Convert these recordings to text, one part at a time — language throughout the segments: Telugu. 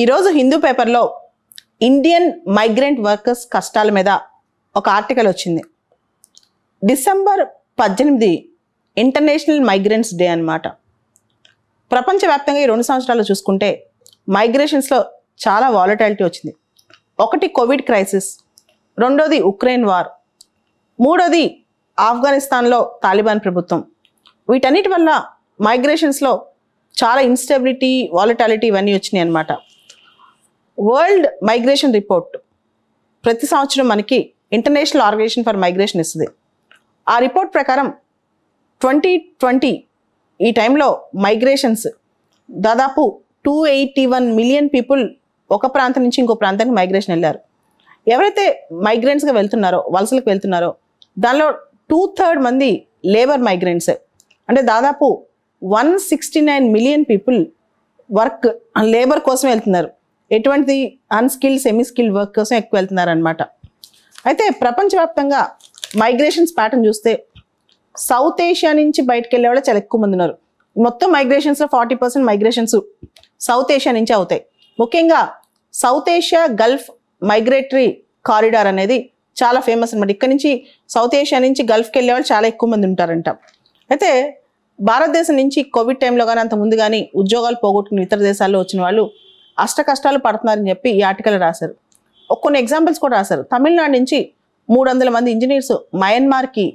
ఈరోజు హిందూ పేపర్లో ఇండియన్ మైగ్రెంట్ వర్కర్స్ కష్టాల మీద ఒక ఆర్టికల్ వచ్చింది డిసెంబర్ పద్దెనిమిది ఇంటర్నేషనల్ మైగ్రెంట్స్ డే అనమాట ప్రపంచవ్యాప్తంగా ఈ రెండు సంవత్సరాలు చూసుకుంటే మైగ్రేషన్స్లో చాలా వాలటాలిటీ వచ్చింది ఒకటి కోవిడ్ క్రైసిస్ రెండోది ఉక్రెయిన్ వార్ మూడోది ఆఫ్ఘనిస్తాన్లో తాలిబాన్ ప్రభుత్వం వీటన్నిటి వల్ల మైగ్రేషన్స్లో చాలా ఇన్స్టెబిలిటీ వాలటాలిటీ ఇవన్నీ వచ్చినాయి అనమాట వరల్డ్ మైగ్రేషన్ రిపోర్ట్ ప్రతి సంవత్సరం మనకి ఇంటర్నేషనల్ ఆర్గనైజేషన్ ఫర్ మైగ్రేషన్ ఇస్తుంది ఆ రిపోర్ట్ ప్రకారం ట్వంటీ ట్వంటీ ఈ టైంలో మైగ్రేషన్స్ దాదాపు two eighty one million people ఒక ప్రాంతం నుంచి ఇంకో ప్రాంతానికి మైగ్రేషన్ వెళ్ళారు ఎవరైతే మైగ్రెంట్స్గా వెళ్తున్నారో వలసలకు వెళ్తున్నారో దానిలో టూ థర్డ్ మంది లేబర్ మైగ్రెంట్స్ అంటే దాదాపు one sixty nine million people work labour కోసం వెళ్తున్నారు ఎటువంటి అన్స్కిల్ సెమీ స్కిల్ వర్క్ కోసం ఎక్కువ వెళ్తున్నారనమాట అయితే ప్రపంచవ్యాప్తంగా మైగ్రేషన్స్ ప్యాటర్న్ చూస్తే సౌత్ ఏషియా నుంచి బయటకు వెళ్ళే వాళ్ళు చాలా ఎక్కువ మంది ఉన్నారు మొత్తం మైగ్రేషన్స్లో forty percent migrations South Asia నుంచి అవుతాయి ముఖ్యంగా South Asia Gulf migratory corridor అనేది చాలా ఫేమస్ అనమాట ఇక్కడ నుంచి సౌత్ ఏషియా నుంచి గల్ఫ్కి వెళ్ళే వాళ్ళు చాలా ఎక్కువ మంది ఉంటారంట అయితే భారతదేశం నుంచి కోవిడ్ టైంలో కానీ అంత ముందు కానీ ఉద్యోగాలు పోగొట్టుకుని ఇతర దేశాల్లో వచ్చిన వాళ్ళు అష్ట కష్టాలు పడుతున్నారని చెప్పి ఈ ఆర్టికల్ రాశారు కొన్ని ఎగ్జాంపుల్స్ కూడా రాశారు తమిళనాడు నుంచి మూడు వందల మంది ఇంజనీర్స్ మయన్మార్కి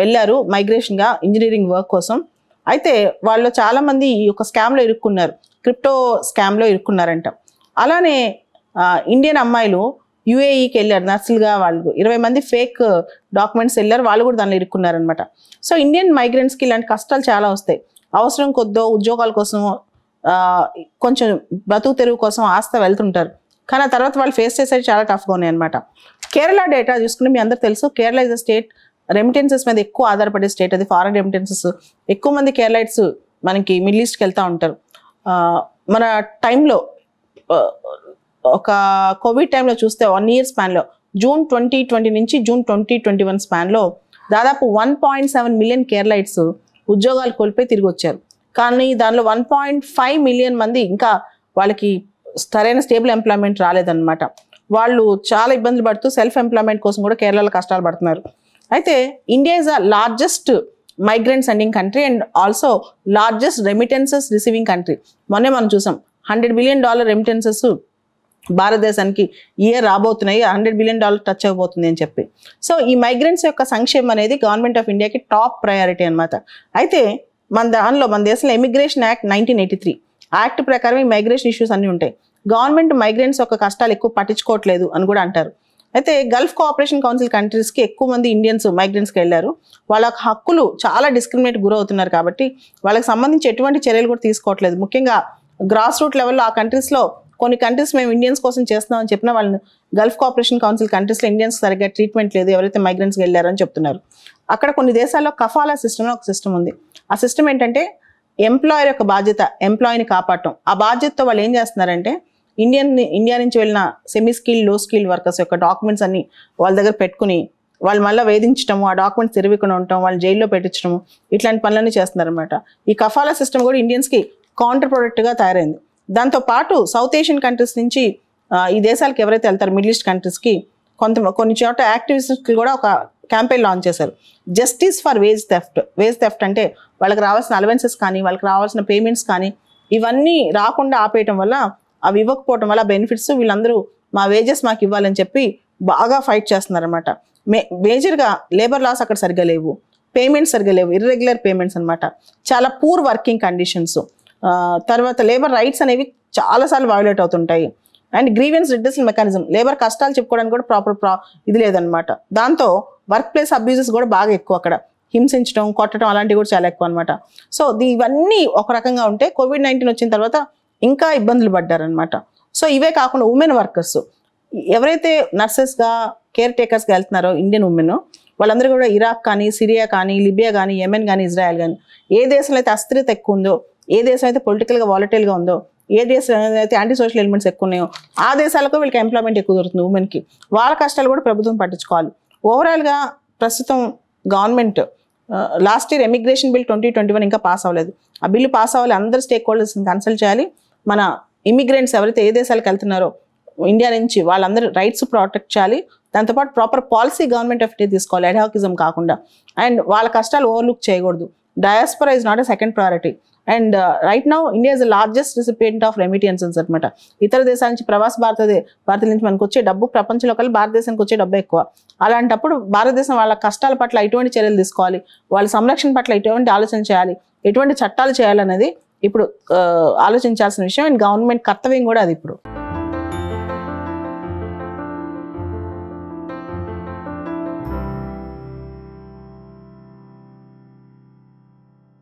వెళ్ళారు మైగ్రేషన్గా ఇంజనీరింగ్ వర్క్ కోసం అయితే వాళ్ళు చాలామంది ఈ యొక్క స్కామ్లో ఇరుక్కున్నారు క్రిప్టో స్కామ్లో ఇరుక్కున్నారంట అలానే ఇండియన్ అమ్మాయిలు యూఏఈకి e వెళ్ళారు నర్సులుగా వాళ్ళు ఇరవై మంది ఫేక్ డాక్యుమెంట్స్ వెళ్ళారు వాళ్ళు కూడా దానిలో ఇరుక్కున్నారనమాట సో ఇండియన్ మైగ్రెంట్స్కి ఇలాంటి కష్టాలు చాలా వస్తాయి అవసరం కొద్దో ఉద్యోగాల కోసం కొంచెం బతుకు తెరువు కోసం ఆస్త వెళ్తుంటారు కానీ ఆ తర్వాత వాళ్ళు ఫేస్ చేసేది చాలా టఫ్గా ఉన్నాయి అనమాట కేరళ డేటా చూసుకుంటే మీ అందరూ తెలుసు Kerala is a state remittances మీద ఎక్కువ ఆధారపడే స్టేట్ అది ఫారెన్ రెమిటెన్సెస్ ఎక్కువ మంది కేరళైట్స్ మనకి మిడిల్ ఈస్ట్కి వెళ్తూ ఉంటారు మన టైంలో ఒక కోవిడ్ టైంలో చూస్తే వన్ ఇయర్ స్పాన్లో జూన్ ట్వంటీ ట్వంటీ నుంచి జూన్ ట్వంటీ ట్వంటీ వన్ స్పాన్లో దాదాపు one point seven million Keralites ఉద్యోగాలు కోల్పోయి తిరిగి వచ్చారు కానీ దానిలో వన్ పాయింట్ ఫైవ్ మిలియన్ మంది ఇంకా వాళ్ళకి సరైన స్టేబుల్ ఎంప్లాయ్మెంట్ రాలేదన్నమాట వాళ్ళు చాలా ఇబ్బందులు పడుతూ సెల్ఫ్ ఎంప్లాయ్మెంట్ కోసం కూడా కేరళలో కష్టాలు పడుతున్నారు అయితే India is the largest migrant sending country and also largest remittances receiving country మొన్నే మనం చూసాం హండ్రెడ్ బిలియన్ డాలర్ రెమిటెన్సెస్ భారతదేశానికి ఇయర్ రాబోతున్నాయి హండ్రెడ్ బిలియన్ డాలర్ టచ్ అయిపోతుంది అని చెప్పి సో ఈ మైగ్రెంట్స్ యొక్క సంక్షేమం అనేది గవర్నమెంట్ ఆఫ్ ఇండియాకి టాప్ ప్రయారిటీ అనమాట అయితే మన దానిలో మన దేశంలో emigration act nineteen eighty three act ప్రకారం ఈ మైగ్రేషన్ ఇష్యూస్ అన్నీ ఉంటాయి గవర్నమెంట్ మైగ్రెంట్స్ యొక్క కష్టాలు ఎక్కువ పట్టించుకోవట్లేదు అని కూడా అంటారు అయితే గల్ఫ్ కోఆపరేషన్ కౌన్సిల్ కంట్రీస్కి ఎక్కువ మంది ఇండియన్స్ మైగ్రెంట్స్కి వెళ్ళారు వాళ్ళ హక్కులు చాలా డిస్క్రిమినేట్ గురవుతున్నారు కాబట్టి వాళ్ళకి సంబంధించి ఎటువంటి చర్యలు కూడా తీసుకోవట్లేదు ముఖ్యంగా గ్రాస్ రూట్ లెవెల్లో ఆ కంట్రీస్లో కొన్ని కంట్రీస్ మేము ఇండియన్స్ కోసం చేస్తున్నామని చెప్పిన వాళ్ళని గల్ఫ్ కోఆపరేషన్ కౌన్సిల్ కంట్రీస్లో ఇండియన్స్ సరిగ్గా ట్రీట్మెంట్ లేదు ఎవరైతే మైగ్రెంట్స్కి వెళ్ళారని చెప్తున్నారు అక్కడ కొన్ని దేశాల్లో కఫాలా సిస్టమ్ ఒక సిస్టమ్ ఉంది ఆ సిస్టమ్ ఏంటంటే ఎంప్లాయర్ యొక్క బాధ్యత ఎంప్లాయీని కాపాడటం ఆ బాధ్యతతో వాళ్ళు ఏం చేస్తున్నారంటే ఇండియన్ ఇండియా నుంచి వెళ్ళిన semi skill low skill workers యొక్క డాక్యుమెంట్స్ అన్ని వాళ్ళ దగ్గర పెట్టుకుని వాళ్ళు మళ్ళీ వేధించడం ఆ డాక్యుమెంట్స్ తిరగకుండా ఉండటం వాళ్ళు జైల్లో పెట్టించడం ఇట్లాంటి పనులన్నీ చేస్తున్నారనమాట ఈ కఫాలా సిస్టమ్ కూడా ఇండియన్స్కి కౌంటర్ ప్రొడక్ట్గా తయారైంది దాంతో పాటు సౌత్ ఏషియన్ కంట్రీస్ నుంచి ఈ దేశాలకు ఎవరైతే వెళ్తారు మిడిల్ ఈస్ట్ కంట్రీస్కి కొంత కొన్ని చోట యాక్టివిస్ట్కి కూడా ఒక క్యాంపెయిన్ లాంచ్ చేశారు justice for wage theft wage theft అంటే వాళ్ళకి రావాల్సిన అలవెన్సెస్ కానీ వాళ్ళకి రావాల్సిన పేమెంట్స్ కానీ ఇవన్నీ రాకుండా ఆపేయటం వల్ల అవి ఇవ్వకపోవటం వల్ల బెనిఫిట్స్ వీళ్ళందరూ మా వేజెస్ మాకు ఇవ్వాలని చెప్పి బాగా ఫైట్ చేస్తున్నారనమాట మే మేజర్గా లేబర్ లాస్ అక్కడ సరిగ్గా లేవు పేమెంట్స్ సరిగ్గా లేవు ఇర్రెగ్యులర్ పేమెంట్స్ అనమాట చాలా పూర్ వర్కింగ్ కండిషన్స్ తర్వాత లేబర్ రైట్స్ అనేవి చాలాసార్లు వయోలేట్ అవుతుంటాయి and grievance redressal mechanism labour కష్టాలు చెప్పుకోవడానికి కూడా ప్రాపర్ ప్రా ఇది లేదనమాట దాంతో వర్క్ ప్లేస్ అబ్యూజెస్ కూడా బాగా ఎక్కువ అక్కడ హింసించడం కొట్టడం అలాంటివి కూడా చాలా ఎక్కువ అనమాట సో ఇవన్నీ ఒక రకంగా ఉంటే కోవిడ్ నైన్టీన్ వచ్చిన తర్వాత ఇంకా ఇబ్బందులు పడ్డారనమాట సో ఇవే కాకుండా ఉమెన్ వర్కర్స్ ఎవరైతే నర్సెస్గా కేర్ టేకర్స్గా వెళ్తున్నారో ఇండియన్ ఉమెన్ వాళ్ళందరూ కూడా ఇరాక్ కానీ సిరియా కానీ లిబియా కానీ యెమెన్ కానీ ఇజ్రాయెల్ కానీ ఏ దేశంలో అయితే అస్థిరత ఎక్కువ ఉందో ఏ దేశం అయితే పొలిటికల్గా వాలటైల్గా ఉందో ఏ దేశం అయితే యాంటీ సోషల్ ఎలిమెంట్స్ ఎక్కువ ఉన్నాయో ఆ దేశాలకు వీళ్ళకి ఎంప్లాయ్మెంట్ ఎక్కువ దొరుకుతుంది ఉమెన్కి వాళ్ళ కష్టాలు కూడా ప్రభుత్వం పట్టించుకోవాలి ఓవరాల్గా ప్రస్తుతం government last year emigration bill twenty twenty one ఇంకా పాస్ అవ్వలేదు ఆ బిల్లు పాస్ అవ్వాలి అందరు స్టేక్ హోల్డర్స్ని కన్సల్ట్ చేయాలి మన ఇమిగ్రెంట్స్ ఎవరైతే ఏ దేశాలకు వెళ్తున్నారో ఇండియా నుంచి వాళ్ళందరూ రైట్స్ ప్రొటెక్ట్ చేయాలి దాంతోపాటు proper policy government of India తీసుకోవాలి అడ్హాకిజం కాకుండా అండ్ వాళ్ళ కష్టాలు ఓవర్లుక్ చేయకూడదు diaspora is not a second priority and right now India is the largest recipient of remittances అనమాట ఇతర దేశాల నుంచి ప్రవాస భారత భారతీయుల నుంచి మనకు వచ్చే డబ్బు ప్రపంచంలో కలిసి భారతదేశానికి వచ్చే డబ్బు ఎక్కువ అలాంటప్పుడు భారతదేశం వాళ్ళ కష్టాల పట్ల ఎటువంటి చర్యలు తీసుకోవాలి వాళ్ళ సంరక్షణ పట్ల ఎటువంటి ఆలోచన చేయాలి ఎటువంటి చట్టాలు చేయాలనేది ఇప్పుడు uh, ఆలోచించాల్సిన విషయం అండ్ గవర్నమెంట్ కర్తవ్యం కూడా అది ఇప్పుడు